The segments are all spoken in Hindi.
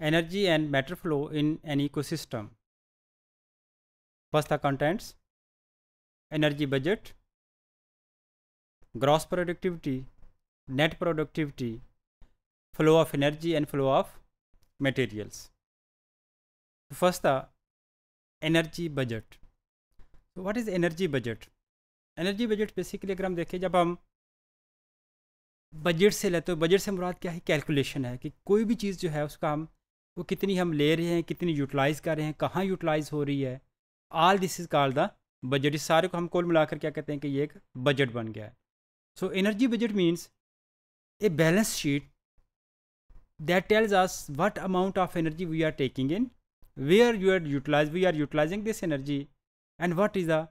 energy and matter flow in an ecosystem. First the contents, energy budget, gross productivity, net productivity, flow of energy and flow of materials. First the energy budget. So what is energy budget? energy budget basically agar hum dekhe jab hum budget से लेते हो बजट से मुराद क्या है कैलकुलेशन है कि कोई भी चीज़ जो है उसका हम वो कितनी हम ले रहे हैं कितनी यूटिलाइज़ कर रहे हैं कहाँ यूटिलाइज़ हो रही है all this is call the budget इस सारे को हम कुल मिलाकर क्या कहते हैं कि ये एक बजट बन गया है so energy budget means a balance sheet tells tells what amount of energy we are taking in in are you are utilize we are utilizing this energy and what is the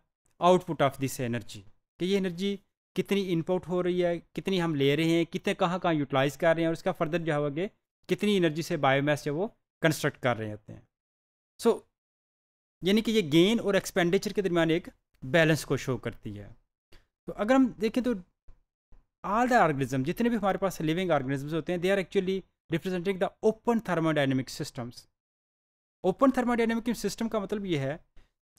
output of this energy कि ये एनर्जी कितनी इनपुट हो रही है कितनी हम ले रहे हैं कितने कहाँ कहाँ यूटिलाइज कर रहे हैं और इसका फर्दर जो है कितनी एनर्जी से बायोमैस जो वो कंस्ट्रक्ट कर रहे होते हैं सो so, यानी कि ये गेन और एक्सपेंडिचर के दरमियान एक बैलेंस को शो करती है तो अगर हम देखें तो ऑल द ऑर्गेनिज्म जितने भी हमारे पास लिविंग ऑर्गेनिजम्स होते हैं they are actually representing the open thermodynamic systems open thermodynamic system का मतलब ये है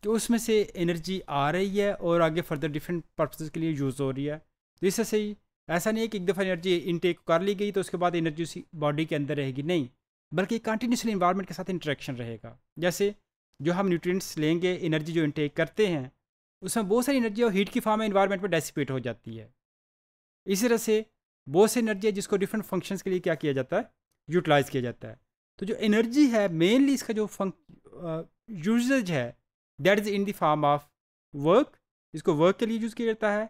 कि उसमें से एनर्जी आ रही है और आगे फर्दर डिफरेंट पर्पसेज के लिए यूज़ हो रही है तो इससे सही ऐसा नहीं है कि एक दफ़ा एनर्जी इनटेक कर ली गई तो उसके बाद एनर्जी उसी बॉडी के अंदर रहेगी नहीं बल्कि कंटिन्यूसली इन्वायरमेंट के साथ इंट्रैक्शन रहेगा जैसे जो हम न्यूट्रिएंट्स लेंगे एनर्जी जो इंटेक करते हैं उसमें बहुत सारी एनर्जी और हीट की फॉर्म में इन्वायरमेंट में डेसिपेट हो जाती है इसी तरह से बहुत सी एनर्जी है जिसको डिफरेंट फंक्शंस के लिए क्या किया जाता है यूटिलाइज़ किया जाता है तो जो एनर्जी है मेनली इसका जो फंक यूजेज है that is in the form of work इसको वर्क के लिए यूज़ किया जाता है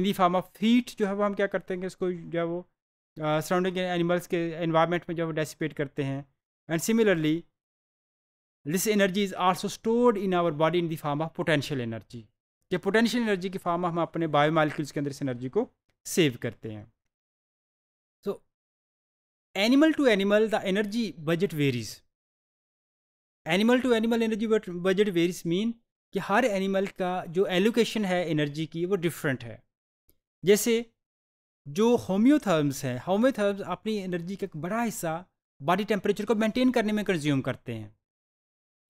in the form of heat जो है वो हम क्या करते हैं इसको जो है वो सराउंडिंग एनिमल्स के एनवायरनमेंट में जो डेसिपेट करते हैं and similarly this energy is also stored in our body in the form of potential energy कि पोटेंशियल एनर्जी के फॉर्म हम अपने बायोमालिक्यूल्स के अंदर इस एनर्जी को सेव करते हैं so animal to animal the energy budget varies animal to animal energy budget varies mean कि हर एनिमल का जो एलोकेशन है एनर्जी की वो डिफरेंट है जैसे जो होम्योथर्म्स हैं होम्योथर्म्स अपनी एनर्जी का एक बड़ा हिस्सा बॉडी टेम्परेचर को मेंटेन करने में कंज्यूम करते हैं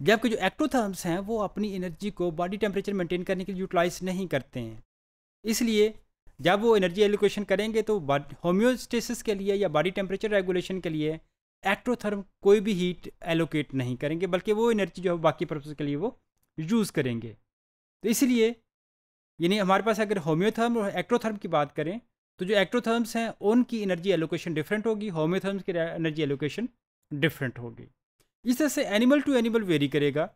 जबकि जो एक्टोथर्म्स हैं वो अपनी एनर्जी को बॉडी टेम्परेचर मेंटेन करने के लिए यूटिलाइज नहीं करते हैं इसलिए जब वो एनर्जी एलोकेशन करेंगे तो होम्योस्टेसिस के लिए या बॉडी टेम्परेचर रेगुलेशन के लिए एक्ट्रोथर्म कोई भी हीट एलोकेट नहीं करेंगे बल्कि वो एनर्जी जो है बाकी पर्पज के लिए वो यूज़ करेंगे तो इसलिए यानी हमारे पास अगर होम्योथर्म और एक्ट्रोथर्म की बात करें तो जो एक्ट्रोथर्म्स हैं उनकी एनर्जी एलोकेशन डिफरेंट होगी होम्योथर्म्स की एनर्जी एलोकेशन डिफरेंट होगी इस तरह से एनिमल टू एनिमल वेरी करेगा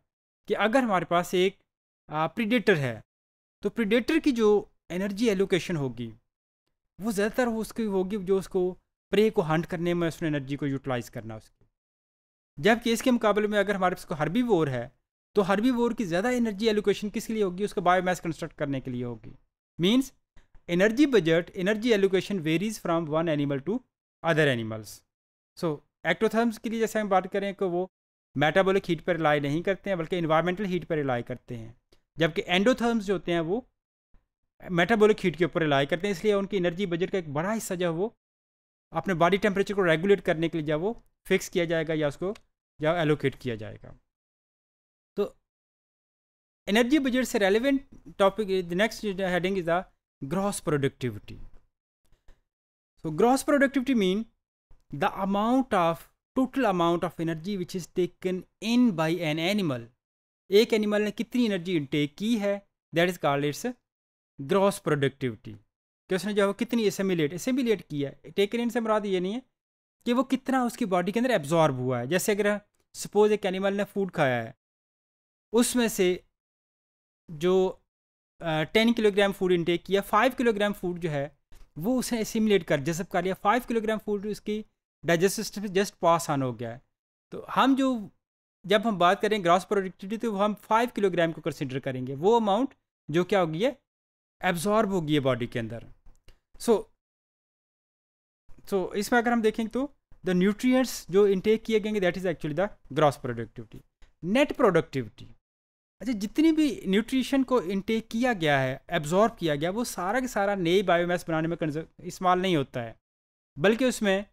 कि अगर हमारे पास एक प्रीडेटर है तो प्रीडेटर की जो एनर्जी एलोकेशन होगी वो ज़्यादातर उसकी होगी जो उसको प्रे को हंट करने में उसने एनर्जी को यूटिलाइज़ करना उसकी जबकि इसके मुकाबले में अगर हमारे पास को हरबी वोर है तो हर्बी वोर की ज़्यादा एनर्जी एलोकेशन किसके लिए होगी उसको बायोमैस कंस्ट्रक्ट करने के लिए होगी means energy budget energy allocation varies from one animal to other animals so ectotherms के लिए जैसे हम बात करें कि वो मेटाबोलिक हीट पर रिलाई नहीं करते हैं बल्कि इन्वायरमेंटल हीट पर रिलाई करते हैं जबकि एंडोथर्म्स जो होते हैं वो मेटाबोलिक हीट के ऊपर रिलाई करते हैं इसलिए उनकी एनर्जी बजट का एक बड़ा हिस्सा जो है वो अपने बॉडी टेम्परेचर को रेगुलेट करने के लिए जो वो फिक्स किया जाएगा या उसको जो एलोकेट किया जाएगा तो एनर्जी बजट से relevant topic next heading is the gross productivity so gross productivity mean the amount of total amount of energy which is taken in by an animal एक एनिमल ने कितनी एनर्जी इनटेक की है that is called its gross productivity कि उसने जो है वो कितनी एसेमिलेट एसेमिलेट किया टेकन इन से मुराद ये नहीं है कि वो कितना उसकी बॉडी के अंदर एब्जॉर्ब हुआ है जैसे अगर सपोज एक एनिमल ने फूड खाया है उसमें से जो टेन किलोग्राम फूड इनटेक या फाइव किलोग्राम फूड जो है वो उसे एसिमुलेट कर जैसे कर लिया फाइव किलोग्राम फूड उसकी डाइजेस्ट सिस्टम से जस्ट पास ऑन हो गया है तो हम जो जब हम बात करें ग्रॉस प्रोडक्टिविटी तो हम फाइव किलोग्राम को कंसिडर करेंगे वो अमाउंट जो क्या होगी है एब्जॉर्ब होगी है बॉडी के अंदर सो सो इसमें अगर हम देखेंगे तो द न्यूट्रिएंट्स जो इनटेक किए गएंगे that is actually the gross productivity net productivity अच्छा जितनी भी न्यूट्रिशन को इनटेक किया गया है एब्जॉर्ब किया गया वो सारा के सारा नई बायोमैस बनाने में कंज इस्तेमाल नहीं होता है बल्कि उसमें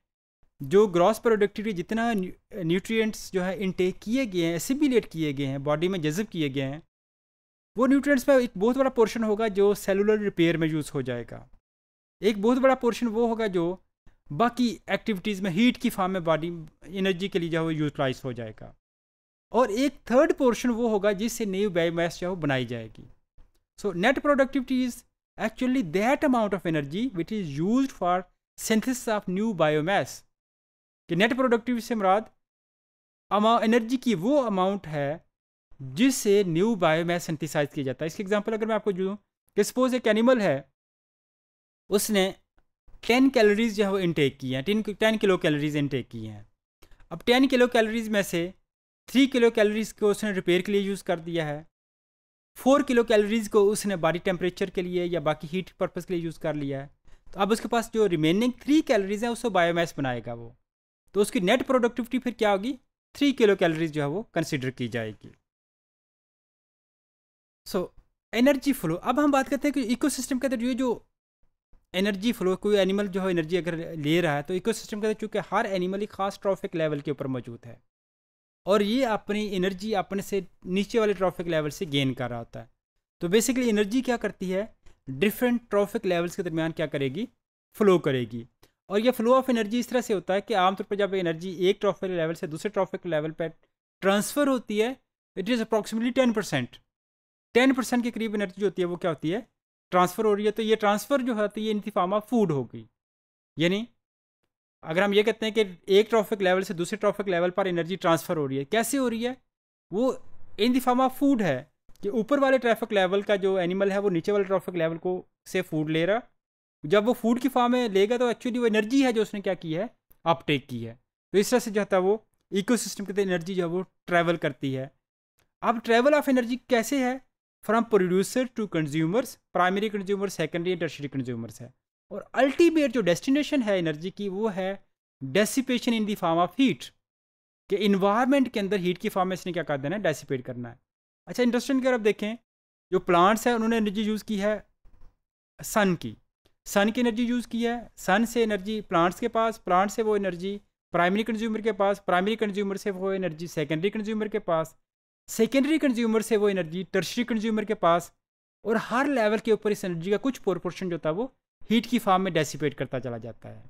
जो ग्रॉस प्रोडक्टिविटी जितना न्यूट्रिएंट्स जो है इनटेक किए गए हैं एसिबिलेट किए गए हैं बॉडी में जजब किए गए हैं वो न्यूट्रिएंट्स में एक बहुत बड़ा पोर्शन होगा जो सेलुलर रिपेयर में यूज़ हो जाएगा एक बहुत बड़ा पोर्शन वो होगा जो बाकी एक्टिविटीज़ में हीट की फॉर्म में बॉडी एनर्जी के लिए जो है वो यूटिलाइज हो जाएगा और एक थर्ड पोर्शन वो होगा जिससे नई बायोमास जो बनाई जाएगी so net productivity is actually that amount of energy which is use for synthesis of new biomass कि नेट प्रोडक्टिविटी से मुराद एनर्जी की वो अमाउंट है जिससे न्यू बायोमैस सिंथिसाइज किया जाता है इसकी एग्जांपल अगर मैं आपको जो कि सपोज एक एनिमल है उसने टेन कैलोरीज जो है वो इनटेक की हैं ten ten kilocalories intake की हैं अब टेन किलो कैलोरीज में से थ्री किलो कैलोरीज को उसने रिपेयर के लिए यूज़ कर दिया है फोर किलो कैलोरीज को उसने बॉडी टेम्परेचर के लिए या बाकी हीट पर्पज़ के लिए यूज़ कर लिया है तो अब उसके पास जो रिमेनिंग थ्री कैलोरीज हैं उसको बायोमास बनाएगा वो तो उसकी नेट प्रोडक्टिविटी फिर क्या होगी थ्री किलो कैलोरीज जो है वो कंसिडर की जाएगी सो एनर्जी फ्लो अब हम बात करते हैं कि इको सिस्टम के अंदर ये जो एनर्जी फ्लो कोई एनिमल जो है एनर्जी अगर ले रहा है तो इको सिस्टम के अंदर चूँकि हर एनिमल ही खास ट्रॉफिक लेवल के ऊपर मौजूद है और ये अपनी एनर्जी अपने से नीचे वाले ट्रॉफिक लेवल से गेन कर रहा होता है तो बेसिकली एनर्जी क्या करती है डिफरेंट ट्रॉफिक लेवल्स के दरमियान क्या करेगी फ्लो करेगी और ये फ्लो ऑफ एनर्जी इस तरह से होता है कि आमतौर पर जब एनर्जी एक ट्रॉफिक लेवल से दूसरे ट्रॉफिक लेवल पर ट्रांसफ़र होती है it is approximately ten percent ten percent के करीब एनर्जी जो होती है वो क्या होती है ट्रांसफ़र हो रही है तो ये ट्रांसफ़र जो है होती है इंतफामा फूड हो गई यानी अगर हम ये कहते हैं कि एक ट्रॉफिक लेवल से दूसरे ट्रॉफिक लेवल पर एनर्जी ट्रांसफ़र हो रही है कैसे हो रही है वो in the form of food है कि ऊपर वाले ट्रैफिक लेवल का जो एनिमल है वो नीचे वाले ट्रॉफिक लेवल को से फूड ले रहा जब वो फूड की फॉर्म में लेगा तो एक्चुअली वो एनर्जी है जो उसने क्या की है अपटेक की है तो इस तरह से जो होता है वो इकोसिस्टम की एनर्जी जो है वो ट्रैवल करती है अब ट्रैवल ऑफ एनर्जी कैसे है from producer to consumers primary consumer secondary and tertiary consumers है और अल्टीमेट जो डेस्टिनेशन है एनर्जी की वो है dissipation in the form of heat कि इन्वायरमेंट के अंदर हीट की फॉर्म में इसने क्या कर देना है डेसिपेट करना है अच्छा इंडस्ट्रियल की अगर देखें जो प्लांट्स हैं उन्होंने एनर्जी यूज़ की है सन की सन की एनर्जी यूज़ की है सन से एनर्जी प्लांट्स के पास प्लांट से वो एनर्जी प्राइमरी कंज्यूमर के पास प्राइमरी कंज्यूमर से वो एनर्जी सेकेंडरी कंज्यूमर के पास सेकेंडरी कंज्यूमर से वो एनर्जी टर्शरी कंज्यूमर के पास और हर लेवल के ऊपर इस एनर्जी का कुछ प्रोपोर्शन जो था वो हीट की फार्म में डेसिपेट करता चला जाता है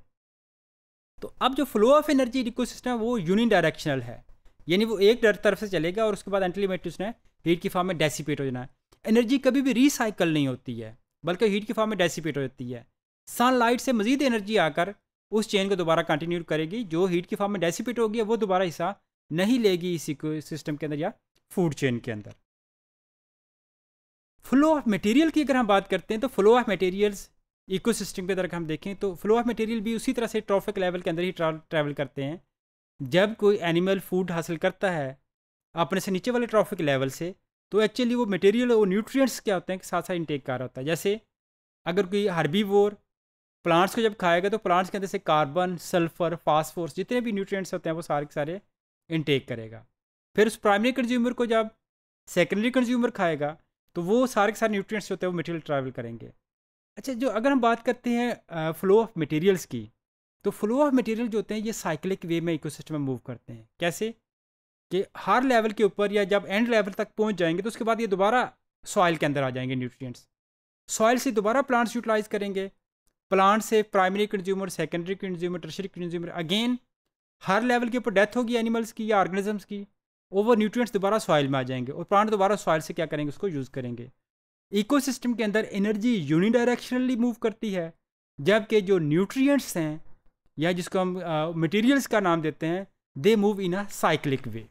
तो अब जो फ्लो ऑफ एनर्जी इको है वो यूनिडायरेक्शनल है यानी वो एक तरफ से चलेगा और उसके बाद अल्टीमेट तो उसने हीट की फार्म में डेसिपेट हो जाना है एनर्जी कभी भी रिसाइकल नहीं होती है बल्कि हीट की फार्म में डेसिपेट हो जाती है सनलाइट से मजीद एनर्जी आकर उस चेन को दोबारा कंटिन्यू करेगी जो हीट की फार्म में डेसिपेट होगी वो दोबारा हिस्सा नहीं लेगी इस सिस्टम के अंदर या फूड चेन के अंदर फ्लो ऑफ मटेरियल की अगर हम बात करते हैं तो flow of materials ecosystem की अंदर हम देखें तो फ्लो ऑफ मटेरियल भी उसी तरह से ट्रॉफिक लेवल के अंदर ही ट्रैवल करते हैं जब कोई एनिमल फूड हासिल करता है अपने से नीचे वाले ट्रॉफिक लेवल से तो एक्चुअली वो मटेरियल और न्यूट्रिएंट्स क्या होते हैं कि साथ साथ इनटेक कर रहा होता है जैसे अगर कोई वोर प्लांट्स को जब खाएगा तो प्लांट्स के अंदर से कार्बन सल्फर फास्फोरस जितने भी न्यूट्रिएंट्स होते हैं वो सारे के सारे इनटेक करेगा फिर उस प्राइमरी कंज्यूमर को जब सेकेंडरी कंज्यूमर खाएगा तो वो सारे के सारे न्यूट्रिएंट्स होते हैं वो मटेरियल ट्रैवल करेंगे अच्छा जो अगर हम बात करते हैं फ़्लो ऑफ मटेरियल्स की तो फ्लो ऑफ मटेरियल जो होते हैं ये साइकिलिक वे में इकोसिस्टम में मूव करते हैं कैसे कि हर लेवल के ऊपर या जब एंड लेवल तक पहुंच जाएंगे तो उसके बाद ये दोबारा सॉइल के अंदर आ जाएंगे न्यूट्रिएंट्स सॉइल से दोबारा प्लांट्स यूटिलाइज करेंगे प्लांट से primary consumer secondary consumer tertiary consumer again हर लेवल के ऊपर डेथ होगी एनिमल्स की या ऑर्गेनिजम्स की और वो न्यूट्रिएंट्स दोबारा सॉइल में आ जाएंगे और प्लांट दोबारा सॉइल से क्या करेंगे उसको यूज़ करेंगे इकोसिस्टम के अंदर एनर्जी यूनिडायरेक्शनली मूव करती है जबकि जो न्यूट्रिएंट्स हैं या जिसको हम मटेरियल्स uh, का नाम देते हैं they move in a cyclic way